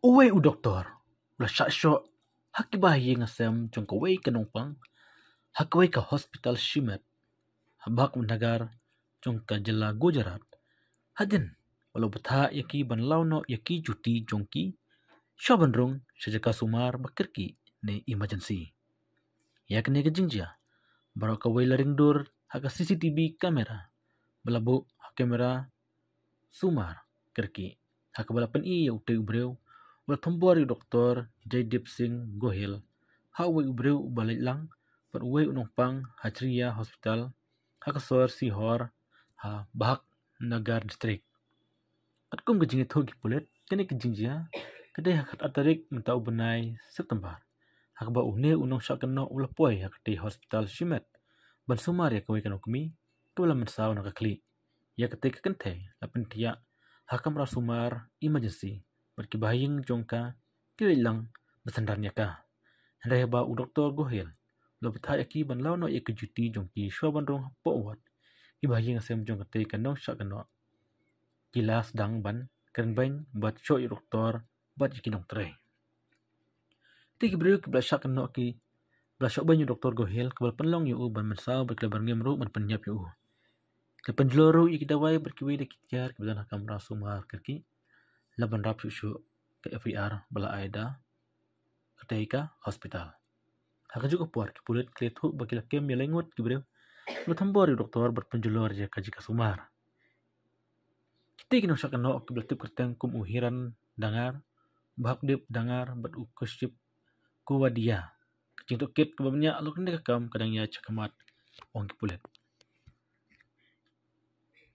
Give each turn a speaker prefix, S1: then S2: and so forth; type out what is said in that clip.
S1: Uwe u doktor, la shasho hakiba hiye ngasem jong ko wei kanong pang hakwei ka hospital shimet habak nagar jong ka jilla gujarat hadin walo batha yaki ban launo yaki juti jong ki shoban rung sajaka sumar bakir ki ne emergency yak ne ga jingja barok ka wei laring dur haka cctv kamera belabuk hakemera sumar kerki hakabala pen i utai ubreu wal tombori doktor jaydeep singh gohil hawai ubreu balik lang pat wei unong hatriya hospital hakasor sihor ha bahak nagar district atkum ke jingi thogi pulet kene ke jingja kedai hakat atarik mentau benai setempat hakba une unong sakno ulapoi hakti hospital shimet bansumar ya kawai kanokmi kepala mesau nak kli. Ia ketika kentai, lapan dia hakam rasumar emergency berkibahing jongka kilang besendarnya ka. Hendai ba u doktor gohil. Lebih tak yakin ban lawan ia kejuti jongki syaban rong pokwat. Kibahing asem jong ketai kandong syak kena. Kila sedang ban keren ban bat syok doktor bat yakin dong terai. Tiga beriuk kibla syak kena ki Belasok banyu doktor gohil kebal penlong yu ban mensau berkelebar ngemru ban penyap yu Kapan jeloro ye kita wai berkiwi de kitiar ke bidan hakam rasu mar kaki laban rap syu ke FVR bala aida ketika hospital. Hak juga puar ke pulut kelet hu bagi lak kem melengut ke bre. Lutam bor doktor berpenjelor je kaji ka sumar. Kita kena usah kena ke belatuk kerteng kum uhiran dangar bahak dip dangar bat ukuship ku wadia. Kecintuk kit kebabnya alukan dekakam kadang ya cakamat wang ke pulut.